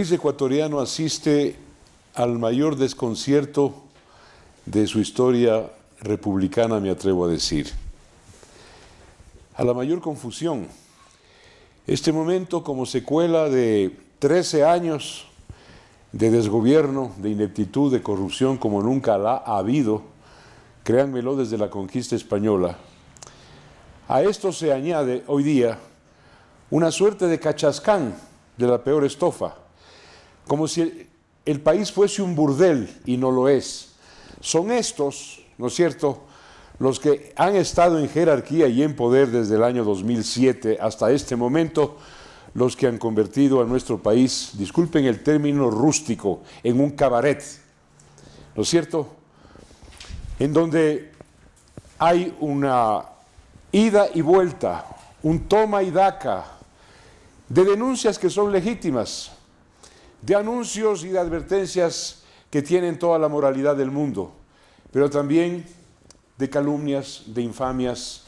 país ecuatoriano asiste al mayor desconcierto de su historia republicana, me atrevo a decir, a la mayor confusión. Este momento como secuela de 13 años de desgobierno, de ineptitud, de corrupción como nunca la ha habido, créanmelo desde la conquista española. A esto se añade hoy día una suerte de cachascán de la peor estofa como si el país fuese un burdel y no lo es. Son estos, ¿no es cierto?, los que han estado en jerarquía y en poder desde el año 2007 hasta este momento, los que han convertido a nuestro país, disculpen el término rústico, en un cabaret, ¿no es cierto? En donde hay una ida y vuelta, un toma y daca de denuncias que son legítimas, de anuncios y de advertencias que tienen toda la moralidad del mundo, pero también de calumnias, de infamias.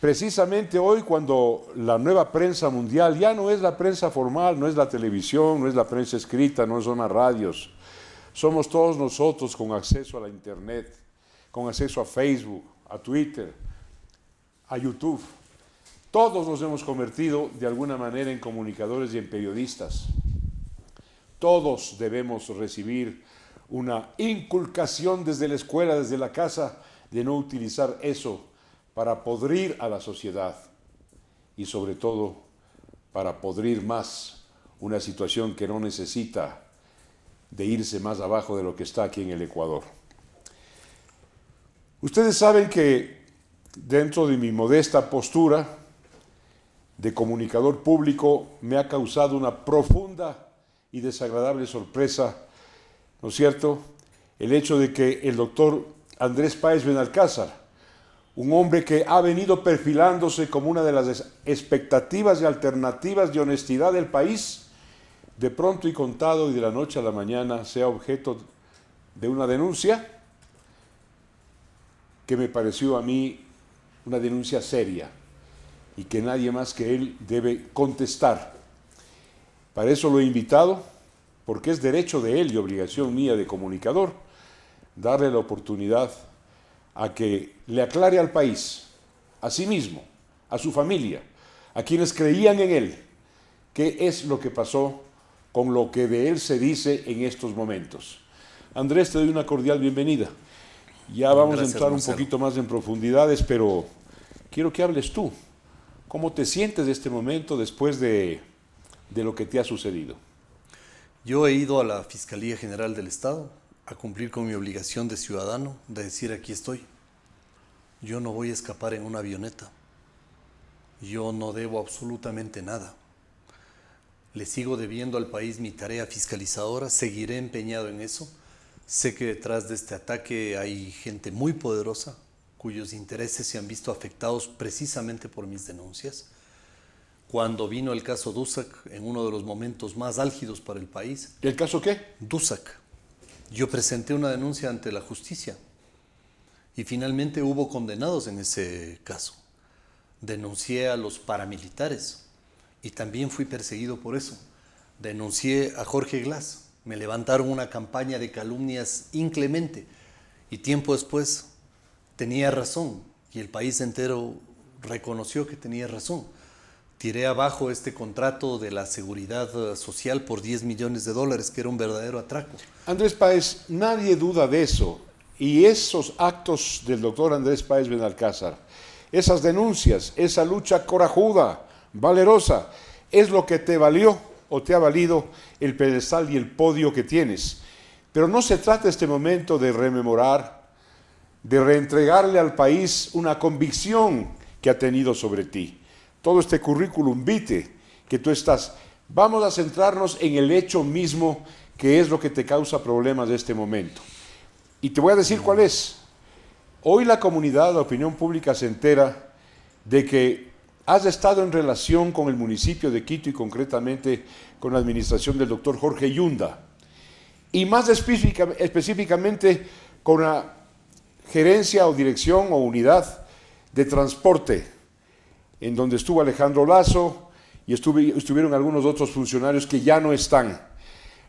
Precisamente hoy cuando la nueva prensa mundial ya no es la prensa formal, no es la televisión, no es la prensa escrita, no son las radios, somos todos nosotros con acceso a la internet, con acceso a Facebook, a Twitter, a YouTube todos nos hemos convertido de alguna manera en comunicadores y en periodistas. Todos debemos recibir una inculcación desde la escuela, desde la casa, de no utilizar eso para podrir a la sociedad y sobre todo para podrir más una situación que no necesita de irse más abajo de lo que está aquí en el Ecuador. Ustedes saben que dentro de mi modesta postura, de comunicador público me ha causado una profunda y desagradable sorpresa, ¿no es cierto? El hecho de que el doctor Andrés Páez Benalcázar, un hombre que ha venido perfilándose como una de las expectativas y alternativas de honestidad del país, de pronto y contado y de la noche a la mañana sea objeto de una denuncia que me pareció a mí una denuncia seria y que nadie más que él debe contestar. Para eso lo he invitado, porque es derecho de él y obligación mía de comunicador darle la oportunidad a que le aclare al país, a sí mismo, a su familia, a quienes creían en él, qué es lo que pasó con lo que de él se dice en estos momentos. Andrés, te doy una cordial bienvenida. Ya vamos a entrar un poquito más en profundidades, pero quiero que hables tú. ¿Cómo te sientes de este momento después de, de lo que te ha sucedido? Yo he ido a la Fiscalía General del Estado a cumplir con mi obligación de ciudadano, de decir aquí estoy. Yo no voy a escapar en una avioneta. Yo no debo absolutamente nada. Le sigo debiendo al país mi tarea fiscalizadora, seguiré empeñado en eso. Sé que detrás de este ataque hay gente muy poderosa, cuyos intereses se han visto afectados precisamente por mis denuncias. Cuando vino el caso Dusak, en uno de los momentos más álgidos para el país. ¿El caso qué? Dusak. Yo presenté una denuncia ante la justicia y finalmente hubo condenados en ese caso. Denuncié a los paramilitares y también fui perseguido por eso. Denuncié a Jorge Glass. Me levantaron una campaña de calumnias inclemente y tiempo después tenía razón y el país entero reconoció que tenía razón. Tiré abajo este contrato de la seguridad eh, social por 10 millones de dólares, que era un verdadero atraco. Andrés Páez, nadie duda de eso. Y esos actos del doctor Andrés Páez Benalcázar, esas denuncias, esa lucha corajuda, valerosa, es lo que te valió o te ha valido el pedestal y el podio que tienes. Pero no se trata este momento de rememorar de reentregarle al país una convicción que ha tenido sobre ti. Todo este currículum vite que tú estás, vamos a centrarnos en el hecho mismo que es lo que te causa problemas de este momento. Y te voy a decir cuál es. Hoy la comunidad, la opinión pública se entera de que has estado en relación con el municipio de Quito y concretamente con la administración del doctor Jorge Yunda. Y más específicamente con la gerencia o dirección o unidad de transporte, en donde estuvo Alejandro Lazo y estuvieron algunos otros funcionarios que ya no están.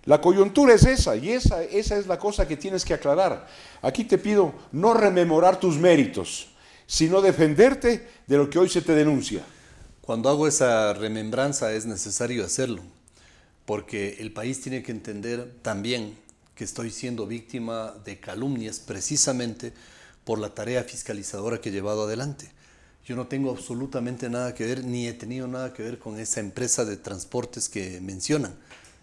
La coyuntura es esa y esa, esa es la cosa que tienes que aclarar. Aquí te pido no rememorar tus méritos, sino defenderte de lo que hoy se te denuncia. Cuando hago esa remembranza es necesario hacerlo, porque el país tiene que entender también que estoy siendo víctima de calumnias precisamente por la tarea fiscalizadora que he llevado adelante. Yo no tengo absolutamente nada que ver, ni he tenido nada que ver con esa empresa de transportes que mencionan.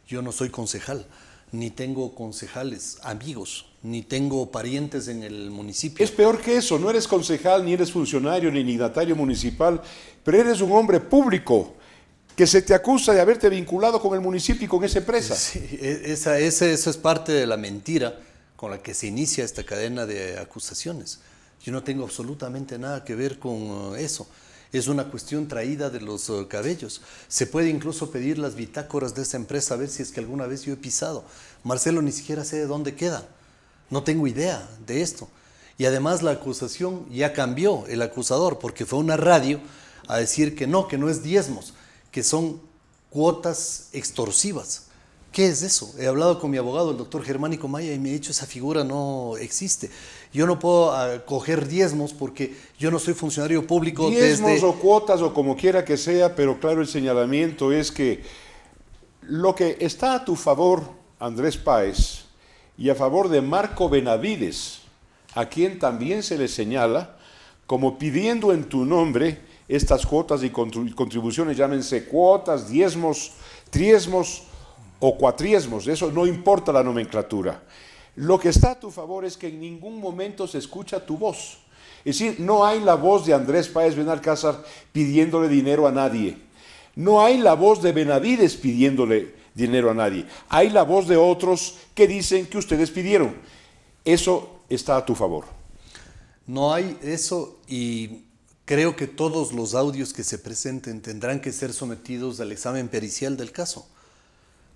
Yo no soy concejal, ni tengo concejales, amigos, ni tengo parientes en el municipio. Es peor que eso, no eres concejal, ni eres funcionario, ni dignatario municipal, pero eres un hombre público que se te acusa de haberte vinculado con el municipio y con esa empresa. Sí, e, esa, eso es parte de la mentira con la que se inicia esta cadena de acusaciones. Yo no tengo absolutamente nada que ver con uh, eso. Es una cuestión traída de los uh, cabellos. Se puede incluso pedir las bitácoras de esa empresa a ver si es que alguna vez yo he pisado. Marcelo ni siquiera sé de dónde queda. No tengo idea de esto. Y además la acusación ya cambió el acusador porque fue una radio a decir que no, que no es diezmos, que son cuotas extorsivas. ¿Qué es eso? He hablado con mi abogado, el doctor Germánico Maya, y me ha dicho esa figura no existe. Yo no puedo ah, coger diezmos porque yo no soy funcionario público. Diezmos o cuotas o como quiera que sea, pero claro, el señalamiento es que lo que está a tu favor, Andrés Páez, y a favor de Marco Benavides, a quien también se le señala como pidiendo en tu nombre estas cuotas y contribuciones, llámense cuotas, diezmos, triesmos o cuatriesmos, eso no importa la nomenclatura. Lo que está a tu favor es que en ningún momento se escucha tu voz. Es decir, no hay la voz de Andrés Páez Benalcázar pidiéndole dinero a nadie. No hay la voz de Benavides pidiéndole dinero a nadie. Hay la voz de otros que dicen que ustedes pidieron. Eso está a tu favor. No hay eso y Creo que todos los audios que se presenten tendrán que ser sometidos al examen pericial del caso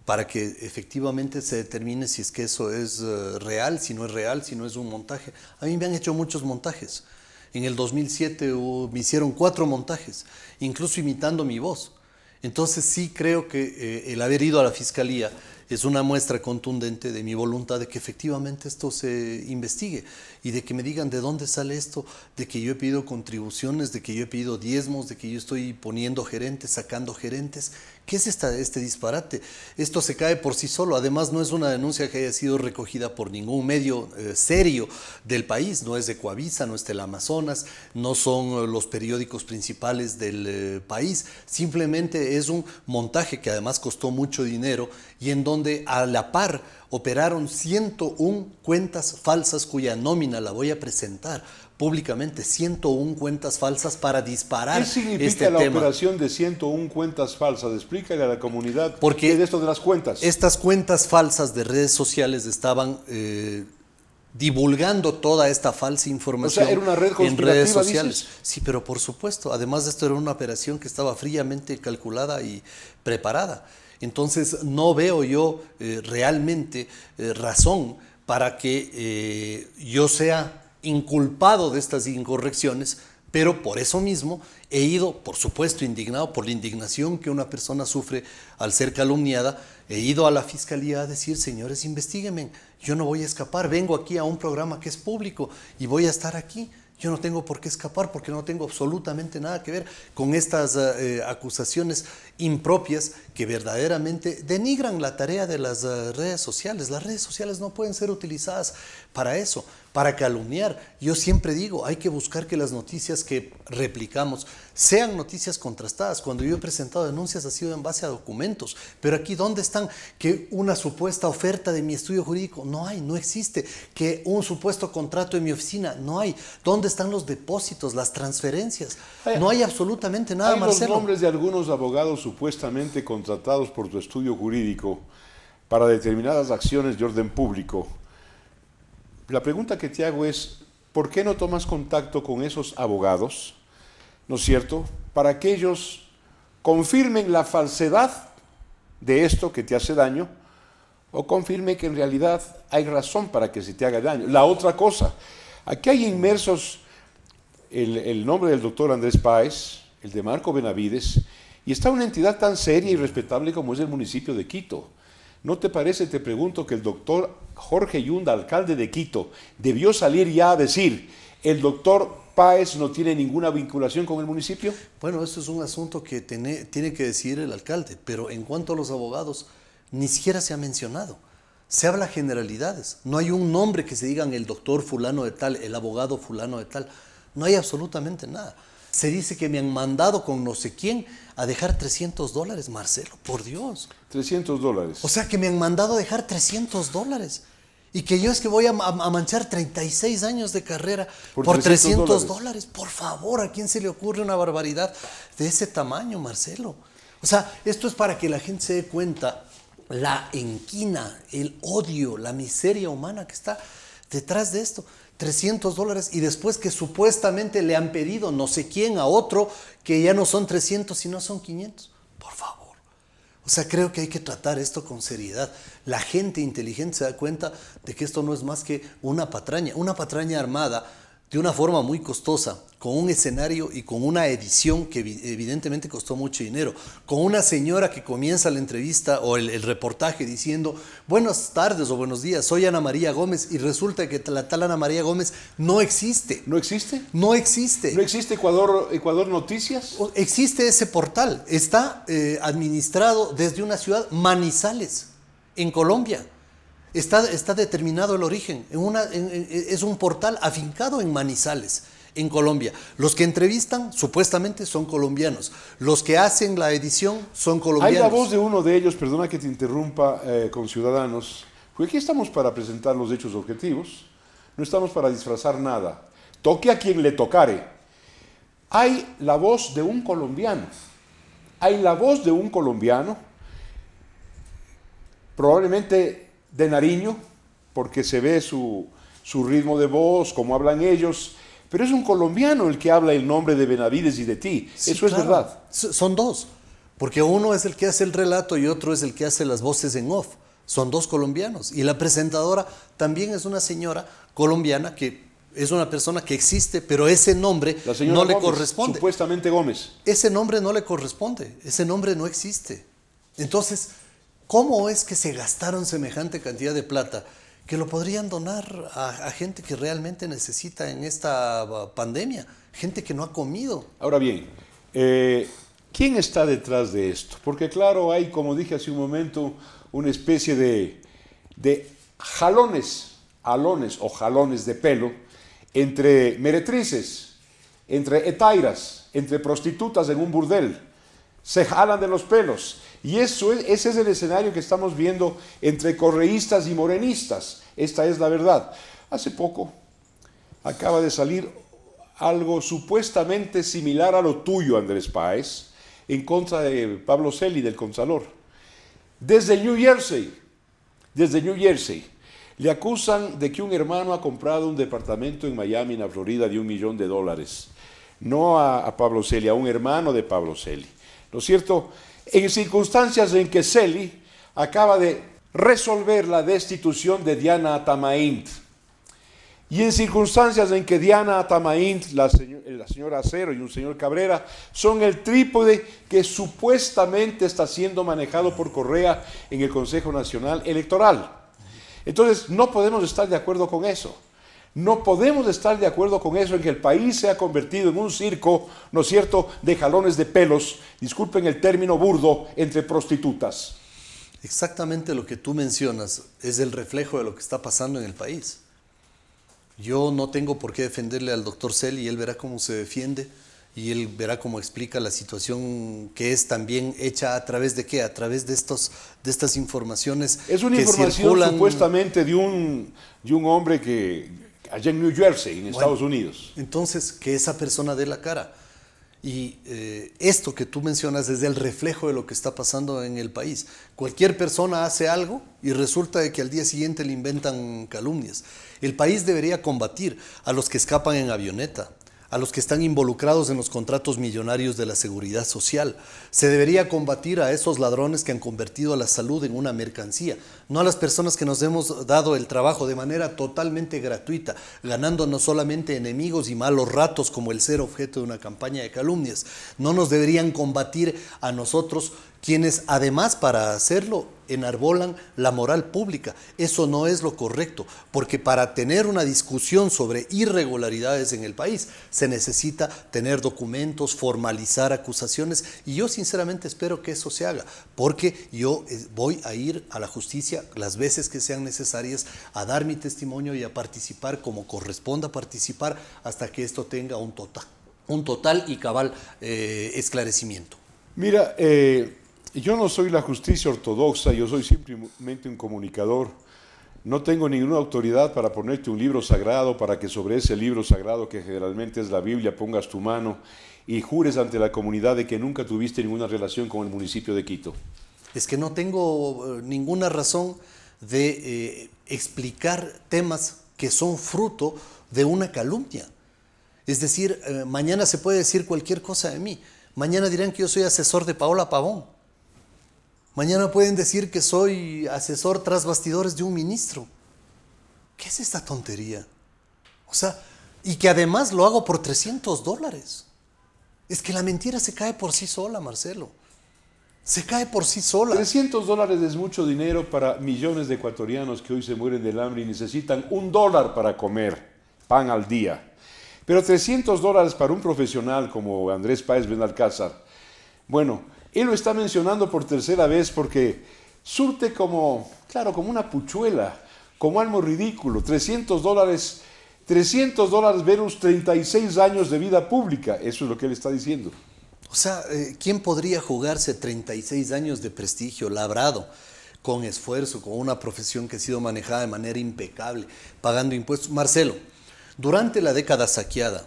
para que efectivamente se determine si es que eso es eh, real, si no es real, si no es un montaje. A mí me han hecho muchos montajes. En el 2007 me hicieron cuatro montajes, incluso imitando mi voz. Entonces sí creo que eh, el haber ido a la fiscalía es una muestra contundente de mi voluntad de que efectivamente esto se investigue y de que me digan de dónde sale esto, de que yo he pedido contribuciones, de que yo he pedido diezmos, de que yo estoy poniendo gerentes, sacando gerentes ¿Qué es este disparate? Esto se cae por sí solo. Además, no es una denuncia que haya sido recogida por ningún medio eh, serio del país. No es de Coavisa, no es del Amazonas, no son eh, los periódicos principales del eh, país. Simplemente es un montaje que además costó mucho dinero y en donde a la par operaron 101 cuentas falsas cuya nómina la voy a presentar públicamente 101 cuentas falsas para disparar. ¿Qué significa este la operación de 101 cuentas falsas? Explícale a la comunidad Porque qué es esto de las cuentas. Estas cuentas falsas de redes sociales estaban eh, divulgando toda esta falsa información o sea, era una red en redes sociales. Sí, pero por supuesto, además de esto era una operación que estaba fríamente calculada y preparada. Entonces no veo yo eh, realmente eh, razón para que yo sea inculpado de estas incorrecciones, pero por eso mismo he ido, por supuesto, indignado por la indignación que una persona sufre al ser calumniada, he ido a la fiscalía a decir, señores, investiguenme, yo no voy a escapar, vengo aquí a un programa que es público y voy a estar aquí. Yo no tengo por qué escapar porque no tengo absolutamente nada que ver con estas eh, acusaciones impropias que verdaderamente denigran la tarea de las eh, redes sociales. Las redes sociales no pueden ser utilizadas para eso, para calumniar. Yo siempre digo, hay que buscar que las noticias que replicamos sean noticias contrastadas. Cuando yo he presentado denuncias ha sido en base a documentos, pero aquí ¿dónde están? Que una supuesta oferta de mi estudio jurídico, no hay, no existe. Que un supuesto contrato en mi oficina, no hay. ¿Dónde están los depósitos, las transferencias? No hay absolutamente nada, hay Los nombres de algunos abogados supuestamente contrastados tratados por tu estudio jurídico para determinadas acciones de orden público, la pregunta que te hago es, ¿por qué no tomas contacto con esos abogados, ¿no es cierto?, para que ellos confirmen la falsedad de esto que te hace daño o confirme que en realidad hay razón para que se te haga daño. La otra cosa, aquí hay inmersos el, el nombre del doctor Andrés Páez, el de Marco Benavides, y está una entidad tan seria y respetable como es el municipio de Quito. ¿No te parece, te pregunto, que el doctor Jorge Yunda, alcalde de Quito, debió salir ya a decir, el doctor Páez no tiene ninguna vinculación con el municipio? Bueno, esto es un asunto que tiene, que decir el alcalde, pero en cuanto a los abogados, ni siquiera se ha mencionado. Se habla generalidades. No hay un nombre que se digan el doctor fulano de tal, el abogado fulano de tal. No hay absolutamente nada se dice que me han mandado con no sé quién a dejar 300 dólares, Marcelo, por Dios. 300 dólares. O sea, que me han mandado a dejar 300 dólares. Y que yo es que voy a, manchar 36 años de carrera por, 300 dólares. Por favor, ¿a quién se le ocurre una barbaridad de ese tamaño, Marcelo? O sea, esto es para que la gente se dé cuenta la enquina, el odio, la miseria humana que está detrás de esto. 300 dólares y después que supuestamente le han pedido no sé quién a otro que ya no son 300 sino son 500. Por favor. O sea, creo que hay que tratar esto con seriedad. La gente inteligente se da cuenta de que esto no es más que una patraña, una patraña armada de una forma muy costosa, con un escenario y con una edición que evidentemente costó mucho dinero, con una señora que comienza la entrevista o el, reportaje diciendo, buenas tardes o buenos días, soy Ana María Gómez y resulta que la tal Ana María Gómez no existe. ¿No existe? No existe. ¿No existe Ecuador, Ecuador Noticias? Existe ese portal, está eh, administrado desde una ciudad, Manizales, en Colombia. Está, determinado el origen. es un portal afincado en Manizales, en Colombia. Los que entrevistan supuestamente son colombianos. Los que hacen la edición son colombianos. Hay la voz de uno de ellos, perdona que te interrumpa eh, con Ciudadanos, porque aquí estamos para presentar los hechos objetivos, no estamos para disfrazar nada. Toque a quien le tocare. Hay la voz de un colombiano. Hay la voz de un colombiano probablemente de Nariño, porque se ve su, ritmo de voz, cómo hablan ellos, pero es un colombiano el que habla el nombre de Benavides y de ti. Eso es verdad. Son dos, porque uno es el que hace el relato y otro es el que hace las voces en off. Son dos colombianos. Y la presentadora también es una señora colombiana que es una persona que existe, pero ese nombre no le corresponde. Supuestamente Gómez. Ese nombre no le corresponde, ese nombre no existe. Entonces, ¿Cómo es que se gastaron semejante cantidad de plata? Que lo podrían donar a, gente que realmente necesita en esta uh, pandemia, gente que no ha comido. Ahora bien, eh, ¿quién está detrás de esto? Porque claro, hay, como dije hace un momento, una especie de, de jalones, jalones o jalones de pelo entre meretrices, entre etairas, entre prostitutas en un burdel, se jalan de los pelos. Y eso ese es el escenario que estamos viendo entre correístas y morenistas. Esta es la verdad. Hace poco acaba de salir algo supuestamente similar a lo tuyo, Andrés Páez, en contra de Pablo Celi, del Consalor. Desde New Jersey, desde New Jersey, le acusan de que un hermano ha comprado un departamento en Miami, en la Florida, de un millón de dólares. No a, a Pablo Celi, a un hermano de Pablo Celi. ¿no es cierto? En circunstancias en que Celi acaba de resolver la destitución de Diana Atamaint. Y en circunstancias en que Diana Atamaint, la, la, señora Acero y un señor Cabrera son el trípode que supuestamente está siendo manejado por Correa en el Consejo Nacional Electoral. Entonces, no podemos estar de acuerdo con eso. No podemos estar de acuerdo con eso, en que el país se ha convertido en un circo, ¿no es cierto?, de jalones de pelos, disculpen el término burdo, entre prostitutas. Exactamente lo que tú mencionas es el reflejo de lo que está pasando en el país. Yo no tengo por qué defenderle al doctor y él verá cómo se defiende y él verá cómo explica la situación que es también hecha a través de qué, a través de estos de estas informaciones. Es una información supuestamente de un de un hombre que allá en New Jersey, en Estados Unidos. Entonces, que esa persona dé la cara. Y eh, esto que tú mencionas es el reflejo de lo que está pasando en el país. Cualquier persona hace algo y resulta que al día siguiente le inventan calumnias. El país debería combatir a los que escapan en avioneta, a los que están involucrados en los contratos millonarios de la seguridad social. Se debería combatir a esos ladrones que han convertido a la salud en una mercancía, no a las personas que nos hemos dado el trabajo de manera totalmente gratuita, ganando no solamente enemigos y malos ratos como el ser objeto de una campaña de calumnias. No nos deberían combatir a nosotros quienes además para hacerlo enarbolan la moral pública. Eso no es lo correcto, porque para tener una discusión sobre irregularidades en el país se necesita tener documentos, formalizar acusaciones, y yo sinceramente espero que eso se haga, porque yo eh, voy a ir a la justicia las veces que sean necesarias a dar mi testimonio y a participar como corresponda participar hasta que esto tenga un total, un total y cabal eh, esclarecimiento. Mira, eh, yo no soy la justicia ortodoxa, yo soy simplemente un comunicador. No tengo ninguna autoridad para ponerte un libro sagrado, para que sobre ese libro sagrado, que generalmente es la Biblia, pongas tu mano y jures ante la comunidad de que nunca tuviste ninguna relación con el municipio de Quito. Es que no tengo eh, ninguna razón de eh, explicar temas que son fruto de una calumnia. Es decir, eh, mañana se puede decir cualquier cosa de mí. Mañana dirán que yo soy asesor de Paola Pavón. Mañana pueden decir que soy asesor tras bastidores de un ministro. ¿Qué es esta tontería? O sea, y que además lo hago por 300 dólares. Es que la mentira se cae por sí sola, Marcelo. Se cae por sí sola. 300 dólares es mucho dinero para millones de ecuatorianos que hoy se mueren del hambre y necesitan un dólar para comer pan al día. Pero 300 dólares para un profesional como Andrés Páez Benalcázar, bueno, él lo está mencionando por tercera vez porque surte como, claro, como una puchuela, como algo ridículo, 300 dólares, 300 dólares versus 36 años de vida pública, eso es lo que él está diciendo. O sea, eh, ¿quién podría jugarse 36 años de prestigio labrado? con esfuerzo, con una profesión que ha sido manejada de manera impecable, pagando impuestos. Marcelo, durante la década saqueada,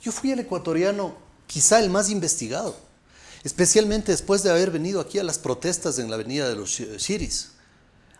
yo fui el ecuatoriano quizá el más investigado especialmente después de haber venido aquí a las protestas en la avenida de los Chiris.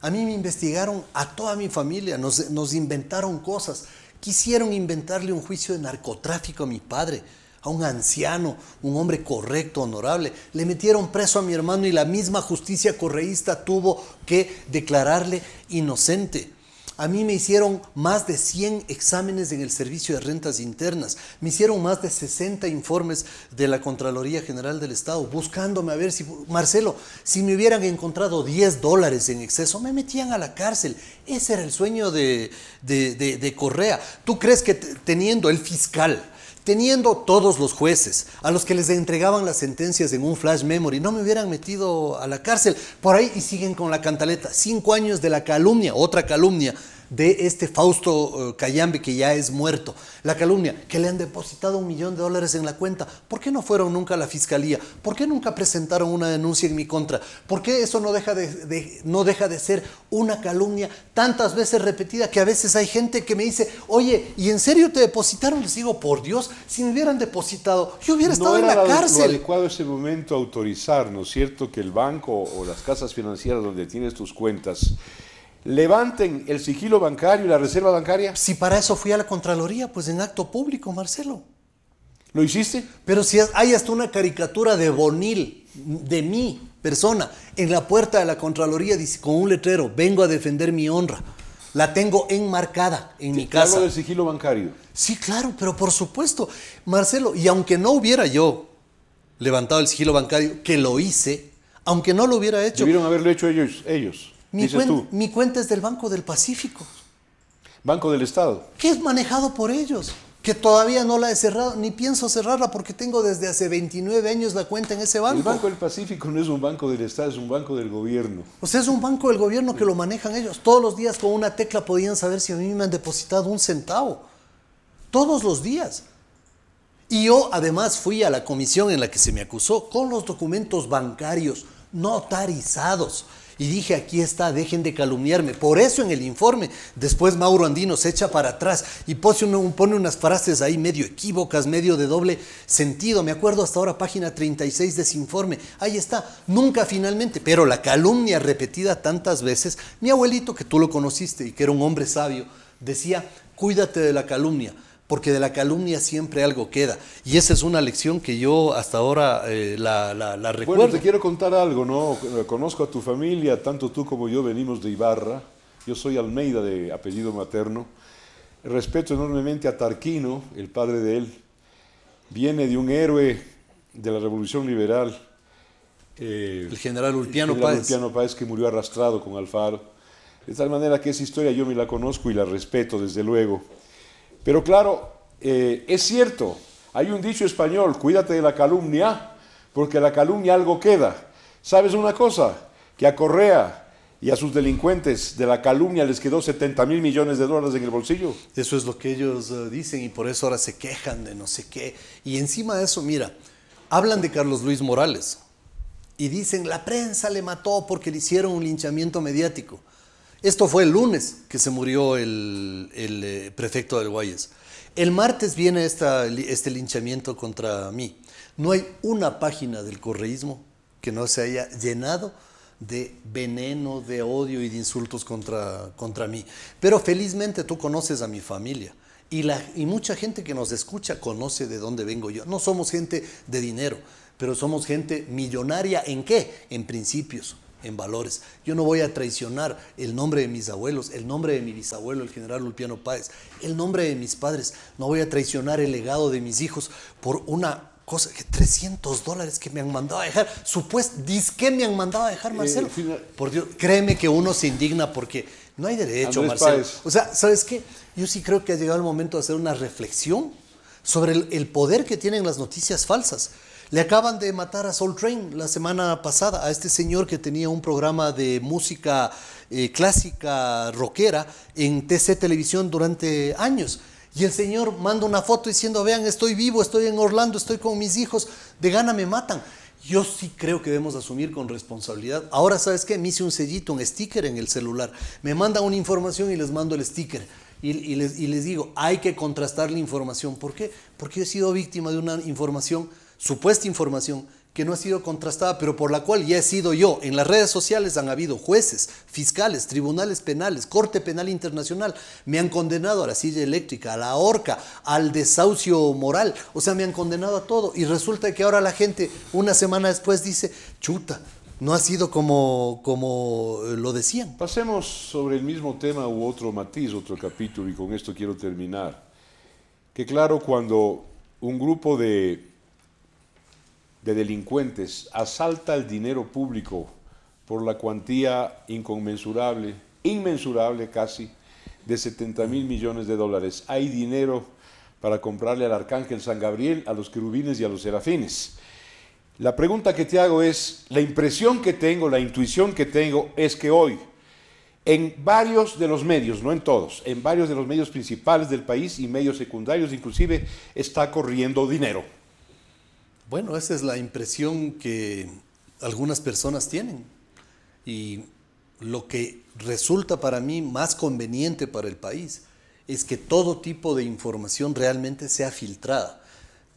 A mí me investigaron a toda mi familia, nos inventaron cosas. Quisieron inventarle un juicio de narcotráfico a mi padre, a un anciano, un hombre correcto, honorable. Le metieron preso a mi hermano y la misma justicia correísta tuvo que declararle inocente. A mí me hicieron más de 100 exámenes en el Servicio de Rentas Internas, me hicieron más de 60 informes de la Contraloría General del Estado, buscándome a ver si, Marcelo, si me hubieran encontrado 10 dólares en exceso, me metían a la cárcel. Ese era el sueño de, de Correa. ¿Tú crees que teniendo el fiscal, teniendo todos los jueces a los que les entregaban las sentencias en un flash memory, no me hubieran metido a la cárcel por ahí y siguen con la cantaleta. Cinco años de la calumnia, otra calumnia de este Fausto eh, Cayambe que ya es muerto. La calumnia, que le han depositado un millón de dólares en la cuenta. ¿Por qué no fueron nunca a la fiscalía? ¿Por qué nunca presentaron una denuncia en mi contra? ¿Por qué eso no deja de, no deja de ser una calumnia tantas veces repetida que a veces hay gente que me dice, oye, ¿y en serio te depositaron? Les digo, por Dios, si me hubieran depositado, yo hubiera estado en la cárcel. No Lo adecuado ese momento autorizar, ¿no es cierto?, que el banco o las casas financieras donde tienes tus cuentas levanten el sigilo bancario y la reserva bancaria? Si para eso fui a la Contraloría, pues en acto público, Marcelo. ¿Lo hiciste? Pero si hay hasta una caricatura de Bonil, de mi persona, en la puerta de la Contraloría dice, con un letrero, vengo a defender mi honra. La tengo enmarcada en mi casa. del sigilo bancario. Sí, claro, pero por supuesto, Marcelo, y aunque no hubiera yo levantado el sigilo bancario, que lo hice, aunque no lo hubiera hecho. Debieron haberlo hecho ellos. Mi, cuenta es del Banco del Pacífico. Banco del Estado. Que es manejado por ellos, que todavía no la he cerrado, ni pienso cerrarla porque tengo desde hace 29 años la cuenta en ese banco. El Banco del Pacífico no es un banco del Estado, es un banco del gobierno. O sea, es un banco del gobierno que lo manejan ellos. Todos los días con una tecla podían saber si a mí me han depositado un centavo. Todos los días. Y yo además fui a la comisión en la que se me acusó con los documentos bancarios notarizados y dije, aquí está, dejen de calumniarme. Por eso en el informe, después Mauro Andino se echa para atrás y pone unas frases ahí medio equívocas, medio de doble sentido. Me acuerdo hasta ahora, página 36 de ese informe. Ahí está, nunca finalmente, pero la calumnia repetida tantas veces. Mi abuelito, que tú lo conociste y que era un hombre sabio, decía, cuídate de la calumnia porque de la calumnia siempre algo queda. Y esa es una lección que yo hasta ahora eh, la, recuerdo. Bueno, te quiero contar algo, ¿no? Conozco a tu familia, tanto tú como yo venimos de Ibarra. Yo soy Almeida de apellido materno. Respeto enormemente a Tarquino, el padre de él. Viene de un héroe de la Revolución Liberal. Eh, el general Ulpiano el general Ulpiano Páez que murió arrastrado con Alfaro. De tal manera que esa historia yo me la conozco y la respeto, desde luego. Pero claro, eh, es cierto, hay un dicho español, cuídate de la calumnia, porque la calumnia algo queda. ¿Sabes una cosa? Que a Correa y a sus delincuentes de la calumnia les quedó 70 mil millones de dólares en el bolsillo. Eso es lo que ellos eh, dicen y por eso ahora se quejan de no sé qué. Y encima de eso, mira, hablan de Carlos Luis Morales y dicen, la prensa le mató porque le hicieron un linchamiento mediático. Esto fue el lunes que se murió el, eh, prefecto del Guayas. El martes viene este linchamiento contra mí. No hay una página del correísmo que no se haya llenado de veneno, de odio y de insultos contra, mí. Pero felizmente tú conoces a mi familia. Y, y mucha gente que nos escucha conoce de dónde vengo yo. No somos gente de dinero, pero somos gente millonaria en qué? En principios, en valores. Yo no voy a traicionar el nombre de mis abuelos, el nombre de mi bisabuelo, el general Ulpiano Páez, el nombre de mis padres. No voy a traicionar el legado de mis hijos por una cosa que 300 dólares que me han mandado a dejar. Supuesto, disque me han mandado a dejar, eh, Marcelo. Por Dios, créeme que uno se indigna porque no hay derecho, Marcelo. O sea, ¿sabes qué? Yo sí creo que ha llegado el momento de hacer una reflexión sobre el poder que tienen las noticias falsas. Le acaban de matar a Soul Train la semana pasada, a este señor que tenía un programa de música eh, clásica rockera en TC Televisión durante años. Y el Señor manda una foto diciendo, vean, estoy vivo, estoy en Orlando, estoy con mis hijos, de gana me matan. Yo sí creo que debemos asumir con responsabilidad. Ahora, ¿sabes qué? Me hice un sellito, un sticker en el celular. Me mandan una información y les mando el sticker. Y, les, digo, hay que contrastar la información. ¿Por qué? Porque he sido víctima de una información supuesta información que no ha sido contrastada, pero por la cual ya he sido yo. En las redes sociales han habido jueces, fiscales, tribunales penales, Corte Penal Internacional. Me han condenado a la silla eléctrica, a la horca, al desahucio moral. O sea, me han condenado a todo. Y resulta que ahora la gente, una semana después, dice, chuta, no ha sido como, como eh, lo decían. Pasemos sobre el mismo tema u otro matiz, otro capítulo, y con esto quiero terminar. Que claro, cuando un grupo de de delincuentes asalta el dinero público por la cuantía inconmensurable, inmensurable casi, de 70 mil millones de dólares. Hay dinero para comprarle al arcángel San Gabriel, a los querubines y a los serafines. La pregunta que te hago es, la impresión que tengo, la intuición que tengo es que hoy, en varios de los medios, no en todos, en varios de los medios principales del país y medios secundarios inclusive, está corriendo dinero. Bueno, esa es la impresión que algunas personas tienen. Y lo que resulta para mí más conveniente para el país es que todo tipo de información realmente sea filtrada.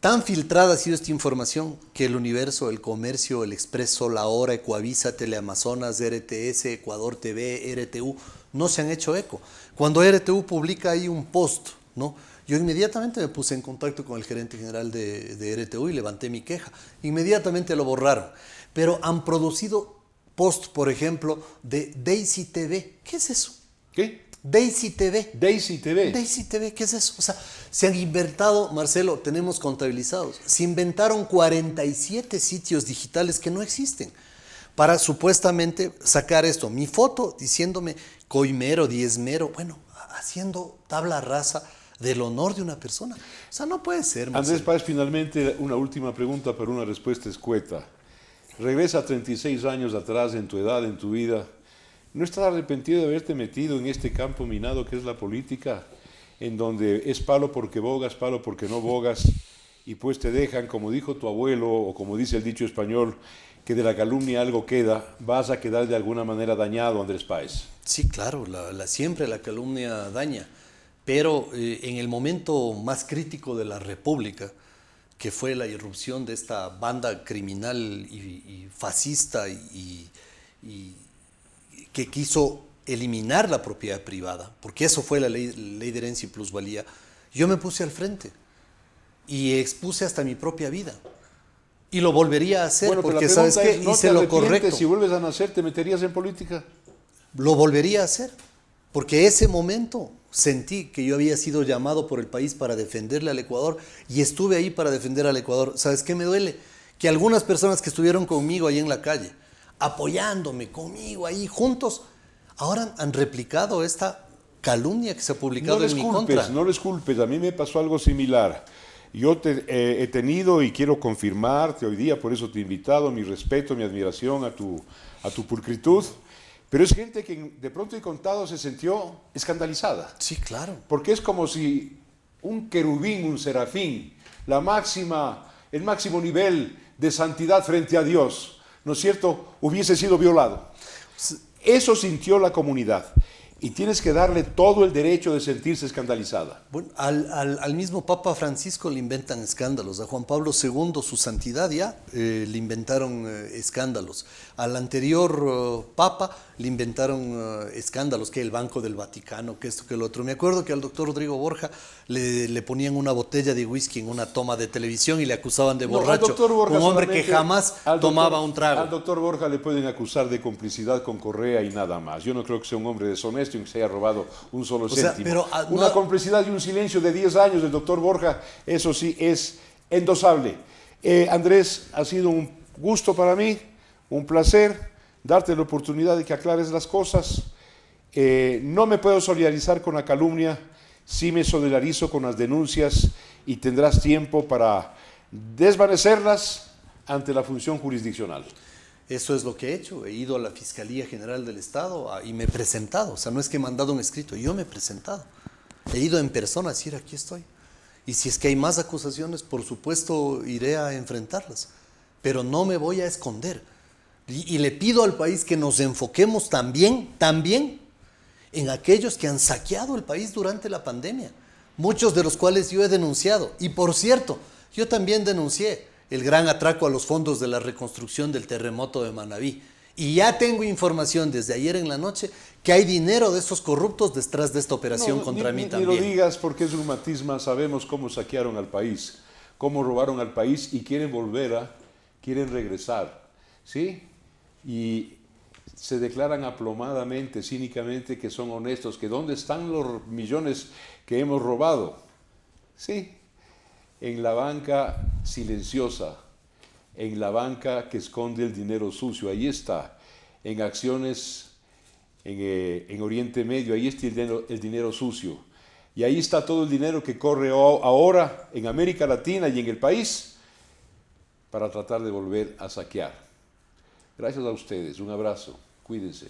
Tan filtrada ha sido esta información que el universo, el comercio, el expreso, la hora, Ecuavisa, Teleamazonas, RTS, Ecuador TV, RTU, no se han hecho eco. Cuando RTU publica ahí un post, ¿no? Yo inmediatamente me puse en contacto con el gerente general de, RTU y levanté mi queja. Inmediatamente lo borraron. Pero han producido post, por ejemplo, de Daisy TV. ¿Qué es eso? ¿Qué? Daisy TV. Daisy TV. Daisy TV, ¿qué es eso? O sea, se han inventado, Marcelo, tenemos contabilizados, se inventaron 47 sitios digitales que no existen para supuestamente sacar esto, mi foto diciéndome coimero, diezmero, bueno, haciendo tabla rasa del honor de una persona. O sea, no puede ser. Andrés Páez, finalmente una última pregunta, pero una respuesta escueta. Regresa 36 años atrás en tu edad, en tu vida. ¿No estás arrepentido de haberte metido en este campo minado que es la política? En donde es palo porque bogas, palo porque no bogas, y pues te dejan, como dijo tu abuelo, o como dice el dicho español, que de la calumnia algo queda, vas a quedar de alguna manera dañado, Andrés Páez. Sí, claro, siempre la calumnia daña. Pero eh, en el momento más crítico de la República, que fue la irrupción de esta banda criminal y, fascista y, que quiso eliminar la propiedad privada, porque eso fue la ley, de herencia y plusvalía, yo me puse al frente y expuse hasta mi propia vida. Y lo volvería a hacer porque sabes que hice lo correcto. Si vuelves a nacer, ¿te meterías en política? Lo volvería a hacer, porque ese momento sentí que yo había sido llamado por el país para defenderle al Ecuador y estuve ahí para defender al Ecuador. ¿Sabes qué me duele? Que algunas personas que estuvieron conmigo ahí en la calle, apoyándome conmigo ahí juntos, ahora han replicado esta calumnia que se ha publicado en mi No les culpes, a mí me pasó algo similar. Yo te, eh, he tenido y quiero confirmarte hoy día, por eso te he invitado, mi respeto, mi admiración a tu, a tu pulcritud. Pero es gente que de pronto y contado se sintió escandalizada. Sí, claro. Porque es como si un querubín, un serafín, la máxima, el máximo nivel de santidad frente a Dios, ¿no es cierto?, hubiese sido violado. Eso sintió la comunidad. Y tienes que darle todo el derecho de sentirse escandalizada. Bueno, al, mismo Papa Francisco le inventan escándalos. A Juan Pablo II, su santidad ya, eh, le inventaron eh, escándalos. Al anterior eh, Papa le inventaron eh, escándalos, que el Banco del Vaticano, que esto, que lo otro. Me acuerdo que al doctor Rodrigo Borja le, ponían una botella de whisky en una toma de televisión y le acusaban de borracho, un hombre que jamás tomaba un trago. Al doctor Borja le pueden acusar de complicidad con Correa y nada más. Yo no creo que sea un hombre deshonesto y que se haya robado un solo céntimo. Ah, una complicidad y un silencio de 10 años del doctor Borja, eso sí es endosable. Eh, Andrés, ha sido un gusto para mí, un placer darte la oportunidad de que aclares las cosas. Eh, no me puedo solidarizar con la calumnia, sí me solidarizo con las denuncias y tendrás tiempo para desvanecerlas ante la función jurisdiccional. Eso es lo que he hecho. He ido a la Fiscalía General del Estado ah, y me he presentado. O sea, no es que he mandado un escrito, yo me he presentado. He ido en persona a decir, aquí estoy. Y si es que hay más acusaciones, por supuesto iré a enfrentarlas. Pero no me voy a esconder. Y, le pido al país que nos enfoquemos también, también en aquellos que han saqueado el país durante la pandemia, muchos de los cuales yo he denunciado. Y por cierto, yo también denuncié el gran atraco a los fondos de la reconstrucción del terremoto de Manabí. Y ya tengo información desde ayer en la noche que hay dinero de esos corruptos detrás de esta operación contra mí también. Ni lo digas porque es un sabemos cómo saquearon al país, cómo robaron al país y quieren volver a, quieren regresar. ¿Sí? y se declaran aplomadamente, cínicamente que son honestos, que dónde están los millones que hemos robado. Sí, en la banca silenciosa, en la banca que esconde el dinero sucio, ahí está, en acciones en, eh, Oriente Medio, ahí está el el dinero sucio. Y ahí está todo el dinero que corre ahora en América Latina y en el país para tratar de volver a saquear. Gracias a ustedes, un abrazo, cuídense.